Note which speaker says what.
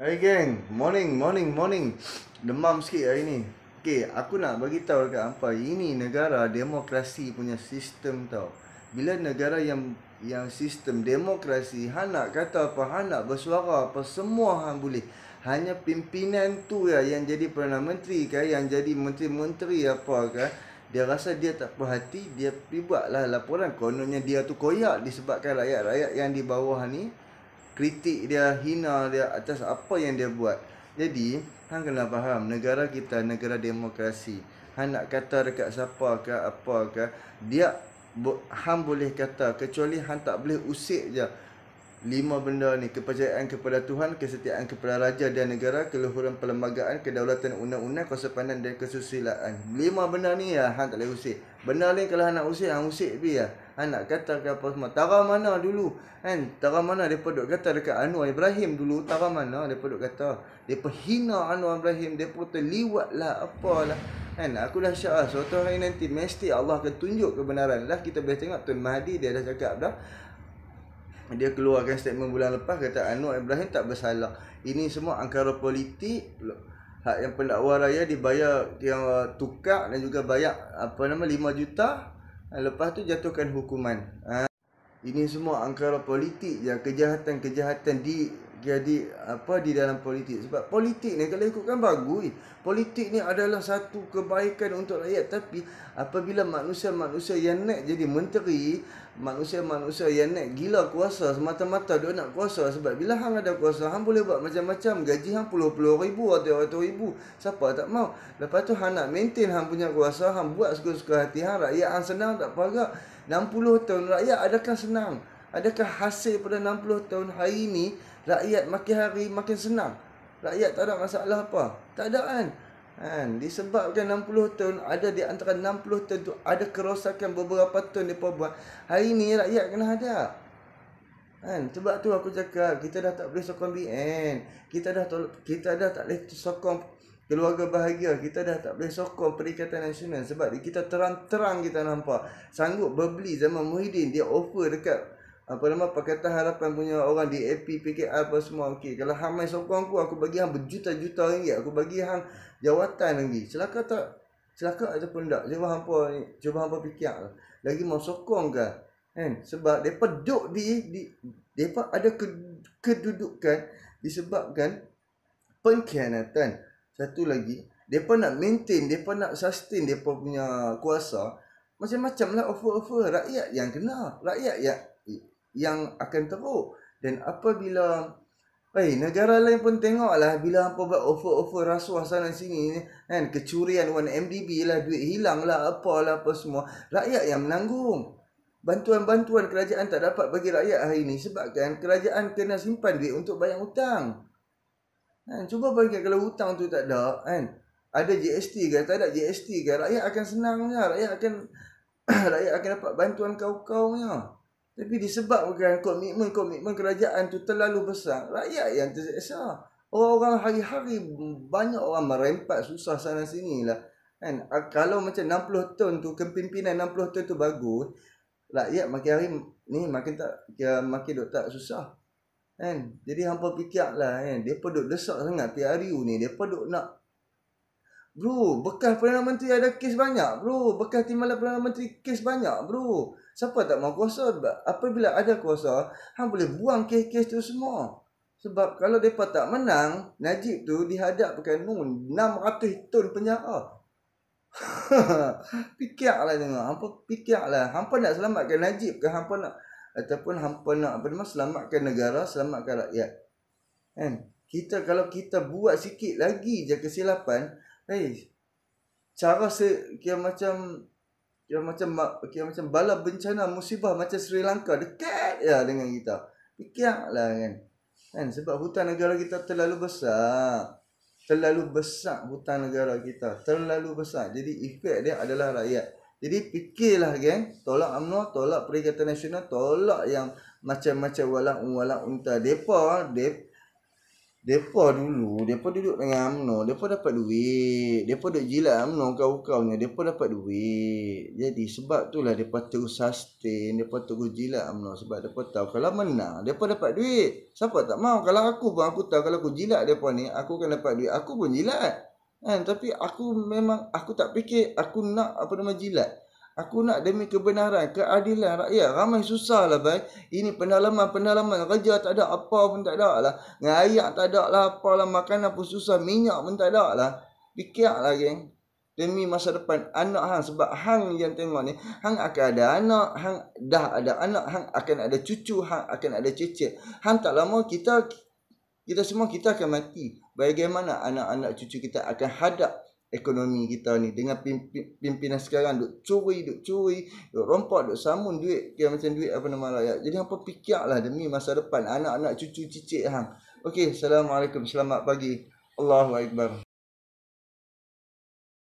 Speaker 1: Hai geng, morning, morning, morning. Demam sikit hari ni. Okey, aku nak bagi tahu dekat hangpa, ini negara demokrasi punya sistem tau. Bila negara yang yang sistem demokrasi, hang nak kata apa, hang nak bersuara apa semua hang boleh. Hanya pimpinan tu ya yang jadi perdana menteri ke, yang jadi menteri-menteri apa ke, dia rasa dia tak perhati, dia pi pibuatlah laporan. Kononnya dia tu koyak disebabkan rakyat-rakyat yang di bawah ni kritik dia, hina dia atas apa yang dia buat. Jadi, hang kena faham negara kita negara demokrasi. Hang nak kata dekat siapa ke apa ke, dia hang boleh kata kecuali hang tak boleh usik je lima benda ni kepercayaan kepada Tuhan kesetiaan kepada raja dan negara keluhuran perlembagaan kedaulatan undang-undang kuasa pandang dan kesusilaan lima benda ni ya hang tak boleh usik Benda lain kalau anak usik, anak usik pergi lah. Anak kata ke apa semua. Tara mana dulu? Kan? Tara mana mereka duk kata dekat Anwar Ibrahim dulu. Tara mana mereka duk kata. Mereka hina Anwar Ibrahim. Mereka kata liwat lah. Apalah. Kan? Aku dah syak lah. Suatu hari nanti mesti Allah akan tunjuk kebenaran. lah kita boleh tengok Tuan Mahdi dia dah cakap dah. Dia keluarkan statement bulan lepas kata Anwar Ibrahim tak bersalah. Ini semua angkara politik hak yang pendakwa raya dibayar yang uh, tukar dan juga bayar apa nama 5 juta lepas tu jatuhkan hukuman. Ha. Ini semua angkara politik yang kejahatan-kejahatan di jadi apa di dalam politik sebab politik ni kalau ikutkan bagus politik ni adalah satu kebaikan untuk rakyat tapi apabila manusia-manusia yang nak jadi menteri manusia-manusia yang nak gila kuasa semata-mata dia nak kuasa sebab bila hang ada kuasa hang boleh buat macam-macam gaji hang puluh-puluh ribu atau ratus ribu siapa tak mau lepas tu hang nak maintain hang punya kuasa hang buat suka-suka hati hang rakyat hang senang tak apa 60 tahun rakyat adakah senang Adakah hasil pada 60 tahun hari ini Rakyat makin hari makin senang Rakyat tak ada masalah apa Tak ada kan Kan? Disebabkan 60 tahun ada di antara 60 tahun tu ada kerosakan beberapa tahun dia buat. Hari ini rakyat kena ada Kan? Sebab tu aku cakap kita dah tak boleh sokong BN. Kita dah tol- kita dah tak boleh sokong keluarga bahagia. Kita dah tak boleh sokong Perikatan Nasional. Sebab kita terang-terang kita nampak. Sanggup berbeli zaman Muhyiddin. Dia offer dekat apa nama Pakatan Harapan punya orang di AP, PKR apa semua okey kalau hang mai sokong aku aku bagi hang berjuta-juta ringgit aku bagi hang jawatan lagi celaka tak celaka ataupun tak cuba hangpa cuba hangpa fikirlah lagi mau sokong ke kan sebab depa duduk di di depa ada kedudukan disebabkan pengkhianatan satu lagi depa nak maintain depa nak sustain depa punya kuasa macam-macam lah offer-offer rakyat yang kena rakyat yang yang akan teruk dan apabila Eh, negara lain pun tengoklah bila apa buat offer-offer rasuah sana sini kan kecurian 1MDB lah duit hilang lah apa lah apa semua rakyat yang menanggung bantuan-bantuan kerajaan tak dapat bagi rakyat hari ini sebabkan kerajaan kena simpan duit untuk bayar hutang kan cuba bayangkan kalau hutang tu tak ada kan ada GST ke tak ada GST ke rakyat akan senangnya rakyat akan rakyat akan dapat bantuan kau-kau punya tapi disebabkan komitmen-komitmen kerajaan itu terlalu besar, rakyat yang terasa. Orang-orang hari-hari banyak orang merempat susah sana sini lah. Kan? Ah, kalau macam 60 ton tu, kepimpinan 60 ton tu bagus, rakyat makin hari ni makin tak dia ya, makin dok tak susah. Kan? Jadi hampa fikirlah kan, depa duk desak sangat PRU ni, depa duk nak Bro, bekas Perdana Menteri ada kes banyak. Bro, bekas Timbalan Perdana Menteri kes banyak. Bro, siapa tak mahu kuasa? Apabila ada kuasa, hang boleh buang kes-kes tu semua. Sebab kalau mereka tak menang, Najib tu dihadapkan 600 tun penjara. fikirlah tengok. Hampa fikirlah. Hampa nak selamatkan Najib ke hampa nak ataupun hampa nak apa nama selamatkan negara, selamatkan rakyat. Kan? Kita kalau kita buat sikit lagi je kesilapan, Hey, eh, cara se kira macam kira macam kira macam bala bencana musibah macam Sri Lanka dekat ya dengan kita. lah kan. Kan sebab hutan negara kita terlalu besar. Terlalu besar hutan negara kita. Terlalu besar. Jadi efek dia adalah rakyat. Jadi fikirlah geng, tolak amno, tolak Perikatan Nasional, tolak yang macam-macam walak-walak unta depa, depa Depa dulu, depa duduk dengan UMNO, depa dapat duit. Depa duduk jilat UMNO kau-kau ni, depa dapat duit. Jadi sebab itulah depa terus sustain, depa terus jilat UMNO sebab depa tahu kalau menang, depa dapat duit. Siapa tak mau? Kalau aku pun aku tahu kalau aku jilat depa ni, aku kena dapat duit. Aku pun jilat. Kan? Tapi aku memang aku tak fikir aku nak apa nama jilat. Aku nak demi kebenaran, keadilan rakyat. Ramai susah lah, baik Ini pendalaman-pendalaman. Kerja tak ada, apa pun tak ada lah. Ngayak tak ada lah, apa lah. Makanan pun susah, minyak pun tak ada lah. Fikir lah, geng. Demi masa depan anak hang. Sebab hang yang tengok ni, hang akan ada anak. Hang dah ada anak. Hang akan ada cucu. Hang akan ada cecil. Hang tak lama, kita kita semua kita akan mati. Bagaimana anak-anak cucu kita akan hadap ekonomi kita ni dengan pimpinan sekarang duk curi duk curi duk rompak duk samun duit dia macam duit apa nama lah ya. jadi hangpa fikirlah demi masa depan anak-anak cucu cicit hang okey assalamualaikum selamat pagi Allahu akbar